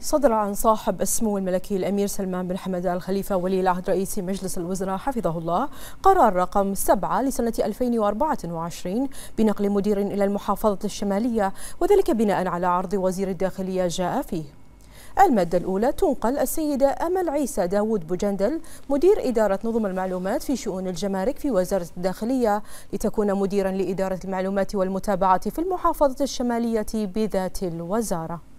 صدر عن صاحب السمو الملكي الأمير سلمان بن حمد آل خليفة ولي العهد رئيس مجلس الوزراء حفظه الله قرار رقم 7 لسنة 2024 بنقل مدير إلى المحافظة الشمالية وذلك بناء على عرض وزير الداخلية جاء فيه المادة الأولى تنقل السيدة أمل عيسى داوود بوجندل مدير إدارة نظم المعلومات في شؤون الجمارك في وزارة الداخلية لتكون مديرا لإدارة المعلومات والمتابعة في المحافظة الشمالية بذات الوزارة